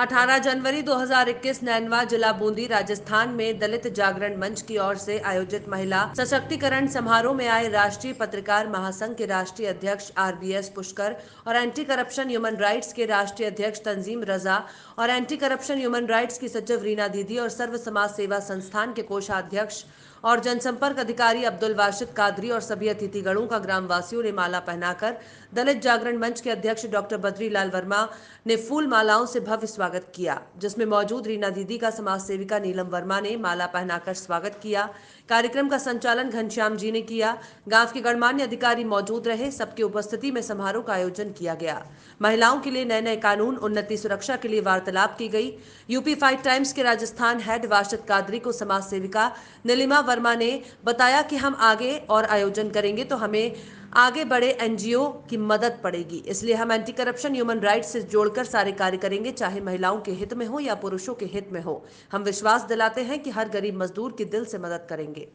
18 जनवरी 2021 नैनवा जिला बूंदी राजस्थान में दलित जागरण मंच की ओर से आयोजित महिला सशक्तिकरण समारोह में आए राष्ट्रीय पत्रकार महासंघ के राष्ट्रीय अध्यक्ष आर बी एस पुष्कर और एंटी करप्शन ह्यूमन राइट्स के राष्ट्रीय अध्यक्ष तंजीम रजा और एंटी करप्शन ह्यूमन राइट्स की सचिव रीना दीदी और सर्व समाज सेवा संस्थान के कोषाध्यक्ष और जनसंपर्क अधिकारी अब्दुल वाशिद कादरी और सभी अतिथिगणों का ग्रामवासियों ने माला पहनाकर दलित जागरण मंच के अध्यक्ष डॉक्टर बद्री लाल वर्मा ने फूल मालाओं से भव्य स्वागत किया जिसमें मौजूद रीना दीदी का समाज सेविका नीलम वर्मा ने माला पहनाकर स्वागत किया कार्यक्रम का संचालन घनश्याम जी ने किया गांव के गणमान्य अधिकारी मौजूद रहे सबकी उपस्थिति में समारोह का आयोजन किया गया महिलाओं के लिए नए नए कानून उन्नति सुरक्षा के लिए वार्तालाप की गई यूपी फाइव टाइम्स के राजस्थान हेड वाशिद कादरी को समाज सेविका नीलिमा वर्मा ने बताया कि हम आगे और आयोजन करेंगे तो हमें आगे बड़े एनजीओ की मदद पड़ेगी इसलिए हम एंटी करप्शन ह्यूमन राइट्स से जोड़कर सारे कार्य करेंगे चाहे महिलाओं के हित में हो या पुरुषों के हित में हो हम विश्वास दिलाते हैं कि हर गरीब मजदूर की दिल से मदद करेंगे